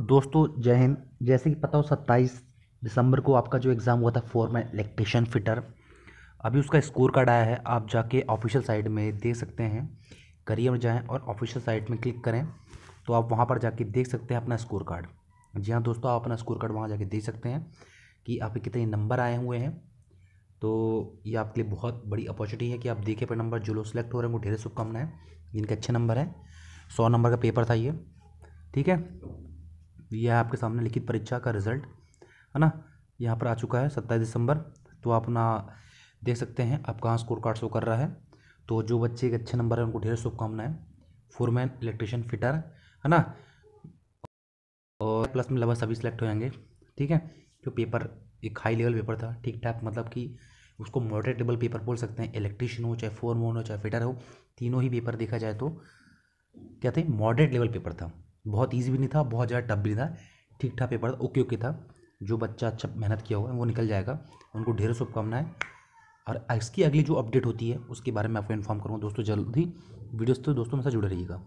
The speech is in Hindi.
दोस्तों जय हिंद जैसे कि पता हो सत्ताईस दिसंबर को आपका जो एग्ज़ाम हुआ था फॉर्मल इलेक्ट्रिशियन फिटर अभी उसका स्कोर कार्ड आया है आप जाके ऑफिशियल साइट में देख सकते हैं करियर में जाएँ और ऑफिशियल साइट में क्लिक करें तो आप वहाँ पर जाके देख सकते हैं अपना स्कोर कार्ड जी हाँ दोस्तों आप अपना स्कोर कार्ड वहाँ जाके देख सकते हैं कि आपके कितने नंबर आए हुए हैं तो ये आपके लिए बहुत बड़ी अपॉर्चुनिटी है कि आप देखे पर नंबर जो लोग सेलेक्ट हो रहे हैं वो ढेर शुभकामनाएं जिनके अच्छे नंबर हैं सौ नंबर का पेपर था ये ठीक है यह है आपके सामने लिखित परीक्षा का रिजल्ट है ना यहाँ पर आ चुका है सत्ताईस दिसंबर तो आप अपना देख सकते हैं आप कहाँ स्कोर कार्ड शो कर रहा है तो जो बच्चे के अच्छे नंबर हैं उनको ढेर शुभकामनाएं फोरमैन इलेक्ट्रिशियन फिटर है ना और प्लस में लगभग सभी सिलेक्ट हो जाएंगे ठीक है जो पेपर एक हाई लेवल पेपर था ठीक ठाक मतलब कि उसको मॉडरेट लेवल पेपर बोल सकते हैं इलेक्ट्रिशियन हो चाहे फोरमोन हो चाहे फिटर हो तीनों ही पेपर देखा जाए तो क्या थे मॉडरेट लेवल पेपर था बहुत ईजी भी नहीं था बहुत ज़्यादा टफ भी नहीं था ठीक ठाक पेपर था ओके ओके था जो बच्चा अच्छा मेहनत किया हुआ वो निकल जाएगा उनको ढेरों शुभकामनाएं और इसकी अगली जो अपडेट होती है उसके बारे में आपको इन्फॉर्म करूँगा दोस्तों जल्द ही वीडियोस तो दोस्तों मेरे साथ जुड़े रहिएगा